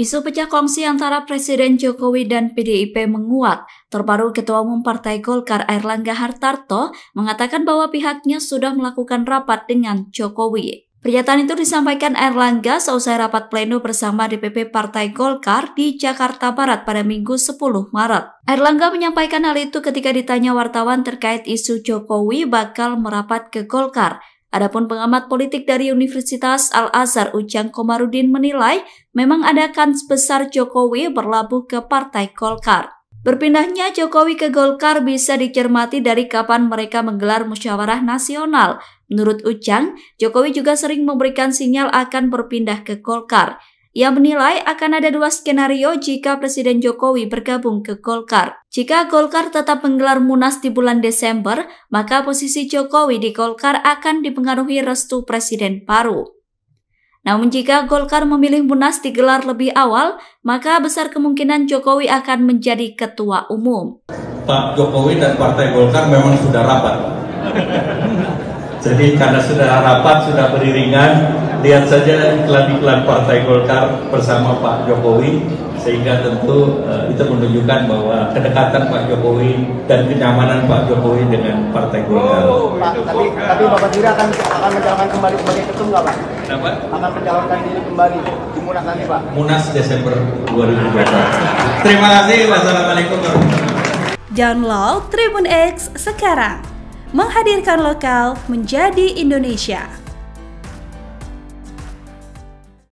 Isu pecah kongsi antara Presiden Jokowi dan PDIP menguat. Terbaru Ketua Umum Partai Golkar Airlangga Hartarto mengatakan bahwa pihaknya sudah melakukan rapat dengan Jokowi. Pernyataan itu disampaikan Erlangga seusai rapat pleno bersama DPP Partai Golkar di Jakarta Barat pada Minggu 10 Maret. Erlangga menyampaikan hal itu ketika ditanya wartawan terkait isu Jokowi bakal merapat ke Golkar. Adapun pengamat politik dari Universitas Al-Azhar Ujang Komarudin menilai memang ada kans besar Jokowi berlabuh ke Partai Golkar. Berpindahnya Jokowi ke Golkar bisa dicermati dari kapan mereka menggelar musyawarah nasional. Menurut Ujang, Jokowi juga sering memberikan sinyal akan berpindah ke Golkar. Ia menilai akan ada dua skenario jika Presiden Jokowi bergabung ke Golkar. Jika Golkar tetap menggelar Munas di bulan Desember, maka posisi Jokowi di Golkar akan dipengaruhi restu Presiden baru. Namun jika Golkar memilih Munas digelar lebih awal, maka besar kemungkinan Jokowi akan menjadi ketua umum. Pak Jokowi dan Partai Golkar memang sudah rapat. Jadi karena sudah rapat, sudah beriringan, lihat saja iklan-iklan Partai Golkar bersama Pak Jokowi sehingga tentu uh, itu menunjukkan bahwa kedekatan Pak Jokowi dan kenyamanan Pak Jokowi dengan Partai Golkar. Oh, Pak, tapi, tapi Bapak Dira akan akan menjalankan kembali sebagai ketum nggak Pak? Kenapa? Akan menjalankan diri kembali di Munas nanti Pak? Munas Desember 2020. Terima kasih. Wassalamualaikum warahmatullahi wabarakatuh. Download Tribun X sekarang menghadirkan lokal menjadi Indonesia.